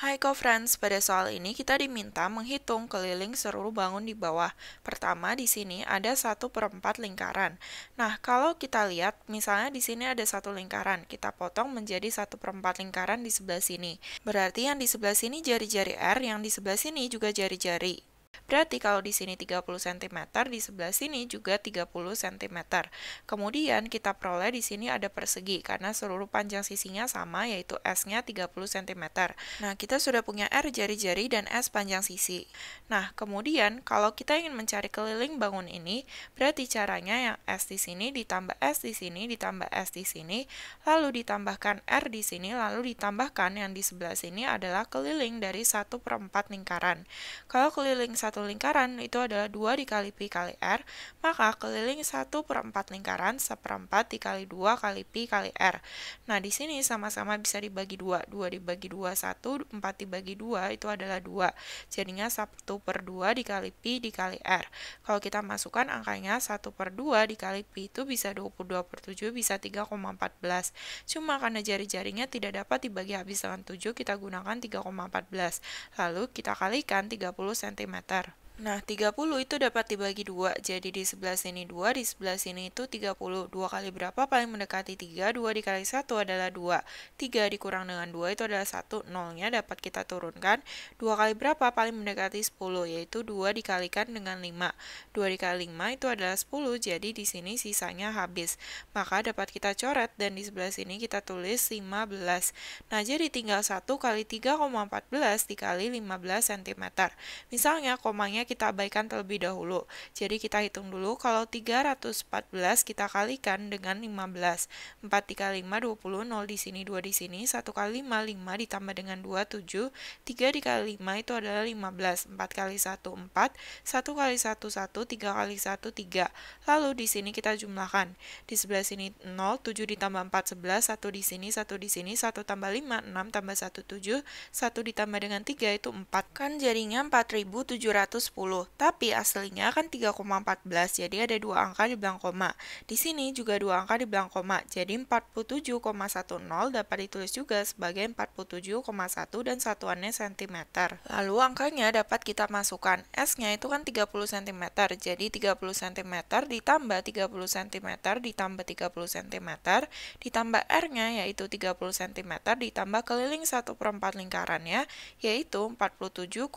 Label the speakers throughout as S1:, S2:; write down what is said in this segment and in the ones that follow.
S1: Hai co-friends, pada soal ini kita diminta menghitung keliling seluruh bangun di bawah. Pertama, di sini ada satu perempat lingkaran. Nah, kalau kita lihat, misalnya di sini ada satu lingkaran, kita potong menjadi satu perempat lingkaran di sebelah sini. Berarti yang di sebelah sini jari-jari R, yang di sebelah sini juga jari-jari. Berarti kalau di sini 30 cm, di sebelah sini juga 30 cm. Kemudian kita peroleh di sini ada persegi karena seluruh panjang sisinya sama yaitu S-nya 30 cm. Nah, kita sudah punya R jari-jari dan S panjang sisi. Nah, kemudian kalau kita ingin mencari keliling bangun ini, berarti caranya yang S di sini ditambah S di sini ditambah S di sini, lalu ditambahkan R di sini, lalu ditambahkan yang di sebelah sini adalah keliling dari 1 per 4 lingkaran. Kalau keliling satu lingkaran itu adalah 2 dikali Pi kali R, maka keliling 1 per 4 lingkaran seperempat dikali 2 kali Pi kali R. Nah, di sini sama-sama bisa dibagi 2. 2 dibagi 2, 1, 4 dibagi 2 itu adalah 2. Jadinya 1 per 2 dikali Pi dikali R. Kalau kita masukkan angkanya 1 per 2 dikali Pi itu bisa 22 per 7, bisa 3,14. Cuma karena jari-jarinya tidak dapat dibagi habis dengan 7, kita gunakan 3,14. Lalu kita kalikan 30 cm. That. Nah, 30 itu dapat dibagi 2. jadi di sebelah sini 2, di sebelah sini itu 30. 2 kali berapa paling mendekati 3, 2 dikali 1 adalah 2. 3 dikurang dengan 2 itu adalah 1, 0-nya dapat kita turunkan. 2 kali berapa paling mendekati 10, yaitu 2 dikalikan dengan 5. 2 dikali 5 itu adalah 10, jadi di sini sisanya habis. Maka dapat kita coret, dan di sebelah sini kita tulis 15. Nah, jadi tinggal 1 kali 3,14 dikali 15 cm. Misalnya, komanya kita abaikan terlebih dahulu. Jadi kita hitung dulu kalau 314 kita kalikan dengan 15. 4 dikali 5 20, 0 di sini 2 di sini, 1 kali 5 5 ditambah dengan 2 7, 3 dikali 5 itu adalah 15. 4 kali 1 4, 1 kali 1 1, 3 kali 1 3. Lalu di sini kita jumlahkan. Di sebelah sini 0, 7 ditambah 4 11, 1 di sini, 1 di sini, 1 tambah 5 6 tambah 1 7, 1 ditambah dengan 3 itu 4. Kan jadinya 4710 tapi aslinya kan 3,14, jadi ada dua angka di belakang koma. Di sini juga dua angka di belakang koma, jadi 47,10 dapat ditulis juga sebagai 47,1 dan satuannya cm. Lalu angkanya dapat kita masukkan, S-nya itu kan 30 cm, jadi 30 cm ditambah 30 cm ditambah 30 cm, ditambah R-nya yaitu 30 cm ditambah keliling 1 per 4 lingkarannya, yaitu 47,1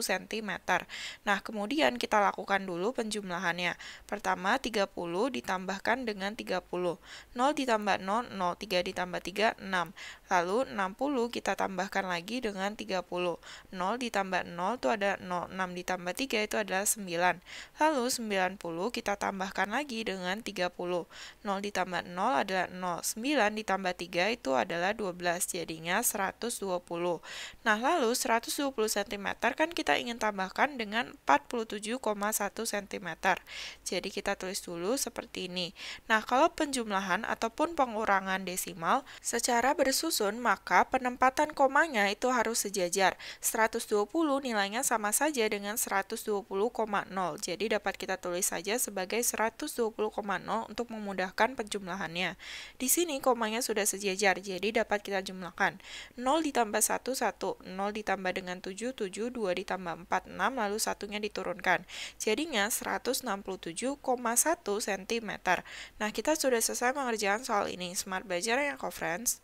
S1: cm. Nah, kemudian kita lakukan dulu penjumlahannya. Pertama, 30 ditambahkan dengan 30. 0 ditambah 0, 0. 3 ditambah 3, 6. Lalu 60 kita tambahkan lagi dengan 30. 0 ditambah 0 itu ada 0, 6 ditambah 3 itu adalah 9. Lalu 90 kita tambahkan lagi dengan 30. 0 ditambah 0 adalah 0. 9 ditambah 3 itu adalah 12, jadinya 120. Nah, lalu 120 cm kan kita ingin tambahkan dengan 47,1 cm. Jadi kita tulis dulu seperti ini. Nah, kalau penjumlahan ataupun pengurangan desimal secara bersusun disusun, maka penempatan komanya itu harus sejajar. 120 nilainya sama saja dengan 120,0. Jadi dapat kita tulis saja sebagai 120,0 untuk memudahkan penjumlahannya. Di sini komanya sudah sejajar, jadi dapat kita jumlahkan. 0 ditambah 1, 1. 0 ditambah dengan 7, 7. 2 ditambah 4, 6. Lalu satunya diturunkan. Jadinya 167,1 cm. Nah, kita sudah selesai mengerjakan soal ini. Smart belajar yang co-friends.